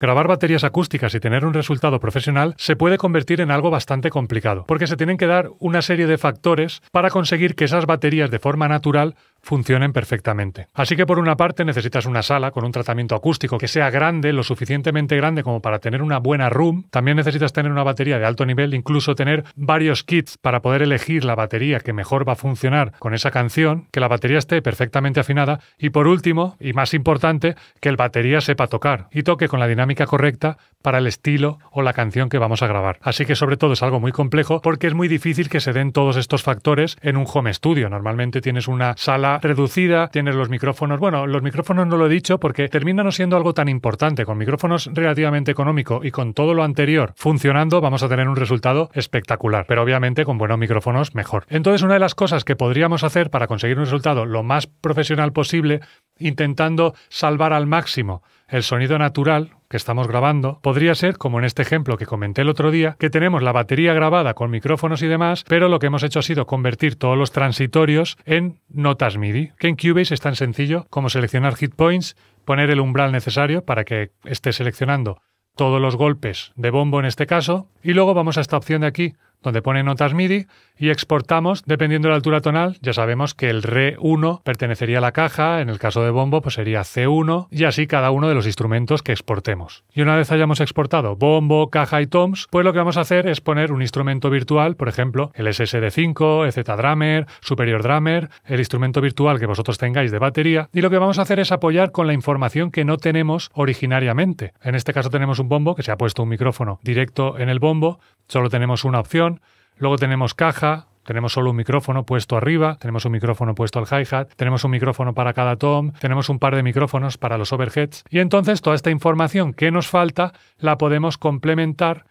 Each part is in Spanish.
Grabar baterías acústicas y tener un resultado profesional se puede convertir en algo bastante complicado, porque se tienen que dar una serie de factores para conseguir que esas baterías de forma natural funcionen perfectamente. Así que por una parte necesitas una sala con un tratamiento acústico que sea grande, lo suficientemente grande como para tener una buena room. También necesitas tener una batería de alto nivel, incluso tener varios kits para poder elegir la batería que mejor va a funcionar con esa canción, que la batería esté perfectamente afinada y por último, y más importante, que el batería sepa tocar y toque con la dinámica correcta para el estilo o la canción que vamos a grabar. Así que sobre todo es algo muy complejo porque es muy difícil que se den todos estos factores en un home studio. Normalmente tienes una sala reducida, tienes los micrófonos. Bueno, los micrófonos no lo he dicho porque termina no siendo algo tan importante. Con micrófonos relativamente económico y con todo lo anterior funcionando, vamos a tener un resultado espectacular. Pero obviamente con buenos micrófonos mejor. Entonces, una de las cosas que podríamos hacer para conseguir un resultado lo más profesional posible, intentando salvar al máximo el sonido natural, que estamos grabando, podría ser, como en este ejemplo que comenté el otro día, que tenemos la batería grabada con micrófonos y demás, pero lo que hemos hecho ha sido convertir todos los transitorios en notas MIDI, que en Cubase es tan sencillo como seleccionar hit points, poner el umbral necesario para que esté seleccionando todos los golpes de bombo en este caso, y luego vamos a esta opción de aquí, donde pone notas MIDI y exportamos dependiendo de la altura tonal. Ya sabemos que el re 1 pertenecería a la caja, en el caso de bombo pues sería C1 y así cada uno de los instrumentos que exportemos. Y una vez hayamos exportado bombo, caja y toms, pues lo que vamos a hacer es poner un instrumento virtual, por ejemplo, el SSD5, EZ Drummer, Superior Drummer, el instrumento virtual que vosotros tengáis de batería y lo que vamos a hacer es apoyar con la información que no tenemos originariamente. En este caso tenemos un bombo que se ha puesto un micrófono directo en el bombo, solo tenemos una opción Luego tenemos caja, tenemos solo un micrófono puesto arriba, tenemos un micrófono puesto al hi-hat, tenemos un micrófono para cada tom, tenemos un par de micrófonos para los overheads. Y entonces toda esta información que nos falta la podemos complementar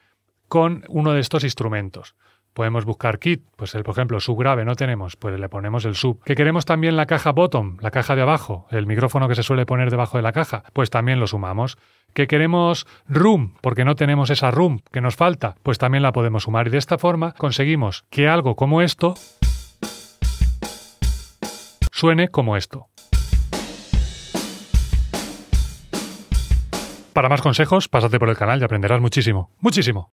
con uno de estos instrumentos. Podemos buscar kit, pues el, por ejemplo, subgrave no tenemos, pues le ponemos el sub. Que queremos también la caja bottom, la caja de abajo, el micrófono que se suele poner debajo de la caja, pues también lo sumamos. Que queremos room, porque no tenemos esa room que nos falta, pues también la podemos sumar. Y de esta forma conseguimos que algo como esto suene como esto. Para más consejos, pásate por el canal y aprenderás muchísimo. Muchísimo.